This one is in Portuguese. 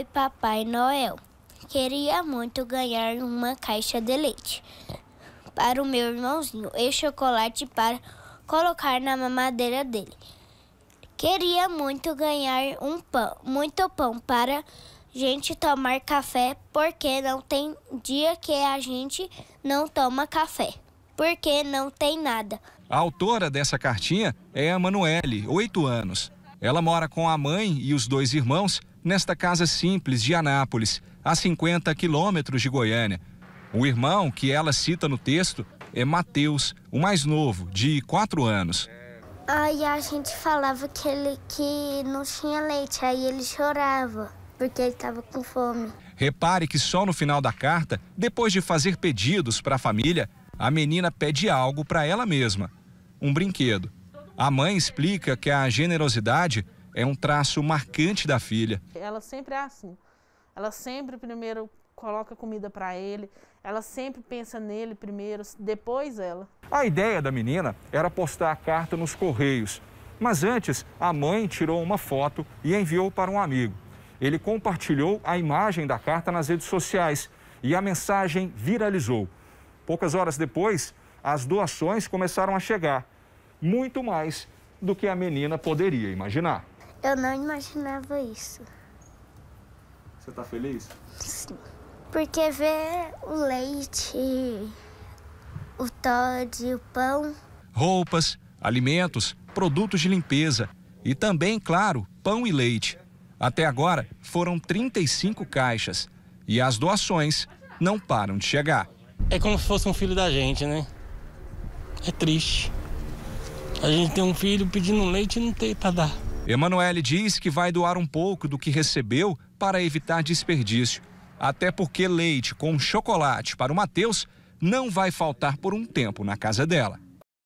Oi Papai Noel. Queria muito ganhar uma caixa de leite para o meu irmãozinho e chocolate para colocar na mamadeira dele. Queria muito ganhar um pão, muito pão para gente tomar café, porque não tem dia que a gente não toma café, porque não tem nada. A autora dessa cartinha é a Manuele, 8 anos. Ela mora com a mãe e os dois irmãos nesta casa simples de Anápolis, a 50 quilômetros de Goiânia. O irmão que ela cita no texto é Mateus, o mais novo, de 4 anos. Aí a gente falava que ele que não tinha leite, aí ele chorava, porque ele estava com fome. Repare que só no final da carta, depois de fazer pedidos para a família, a menina pede algo para ela mesma: um brinquedo. A mãe explica que a generosidade é um traço marcante da filha. Ela sempre é assim. Ela sempre primeiro coloca comida para ele, ela sempre pensa nele primeiro, depois ela. A ideia da menina era postar a carta nos correios, mas antes a mãe tirou uma foto e enviou para um amigo. Ele compartilhou a imagem da carta nas redes sociais e a mensagem viralizou. Poucas horas depois, as doações começaram a chegar, muito mais do que a menina poderia imaginar. Eu não imaginava isso. Você tá feliz? Sim. Porque ver o leite, o Todd, o pão. Roupas, alimentos, produtos de limpeza e também, claro, pão e leite. Até agora foram 35 caixas e as doações não param de chegar. É como se fosse um filho da gente, né? É triste. A gente tem um filho pedindo leite e não tem para dar. Emanuele diz que vai doar um pouco do que recebeu para evitar desperdício. Até porque leite com chocolate para o Matheus não vai faltar por um tempo na casa dela.